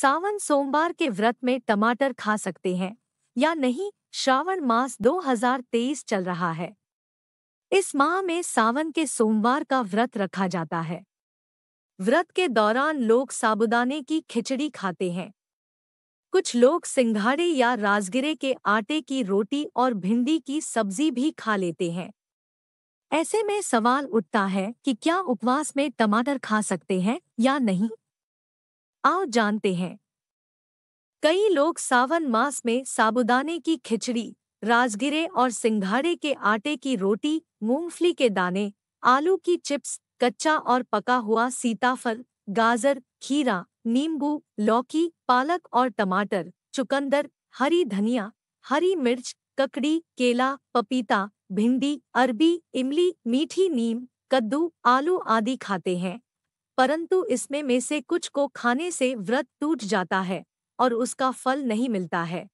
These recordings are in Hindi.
सावन सोमवार के व्रत में टमाटर खा सकते हैं या नहीं श्रावण मास 2023 चल रहा है इस माह में सावन के सोमवार का व्रत रखा जाता है व्रत के दौरान लोग साबुदाने की खिचड़ी खाते हैं कुछ लोग सिंघाड़े या राजगिरे के आटे की रोटी और भिंडी की सब्जी भी खा लेते हैं ऐसे में सवाल उठता है कि क्या उपवास में टमाटर खा सकते हैं या नहीं आओ जानते हैं कई लोग सावन मास में साबुदाने की खिचड़ी राजगिरे और सिंघाड़े के आटे की रोटी मूंगफली के दाने आलू की चिप्स कच्चा और पका हुआ सीताफल गाजर खीरा नींबू लौकी पालक और टमाटर चुकंदर हरी धनिया हरी मिर्च ककड़ी केला पपीता भिंडी अरबी इमली मीठी नीम कद्दू आलू आदि खाते हैं परंतु इसमें में से कुछ को खाने से व्रत टूट जाता है और उसका फल नहीं मिलता है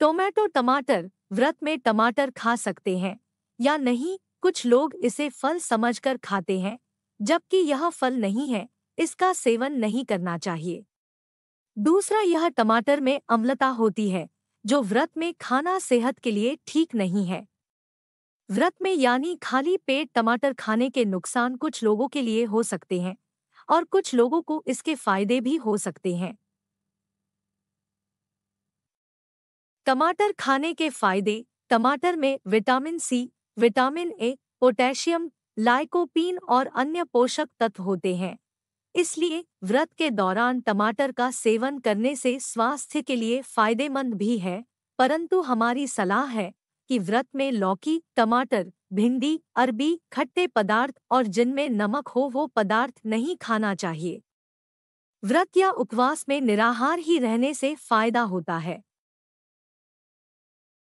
टोमेटो टमाटर व्रत में टमाटर खा सकते हैं या नहीं कुछ लोग इसे फल समझकर खाते हैं जबकि यह फल नहीं है इसका सेवन नहीं करना चाहिए दूसरा यह टमाटर में अम्लता होती है जो व्रत में खाना सेहत के लिए ठीक नहीं है व्रत में यानी खाली पेट टमाटर खाने के नुकसान कुछ लोगों के लिए हो सकते हैं और कुछ लोगों को इसके फायदे भी हो सकते हैं टमाटर खाने के फायदे टमाटर में vitamin C vitamin A potassium lycopene और अन्य पोषक तत्व होते हैं इसलिए व्रत के दौरान टमाटर का सेवन करने से स्वास्थ्य के लिए फायदेमंद भी है परंतु हमारी सलाह है कि व्रत में लौकी टमाटर भिंडी अरबी खट्टे पदार्थ और जिनमें नमक हो वो पदार्थ नहीं खाना चाहिए व्रत या उपवास में निराहार ही रहने से फायदा होता है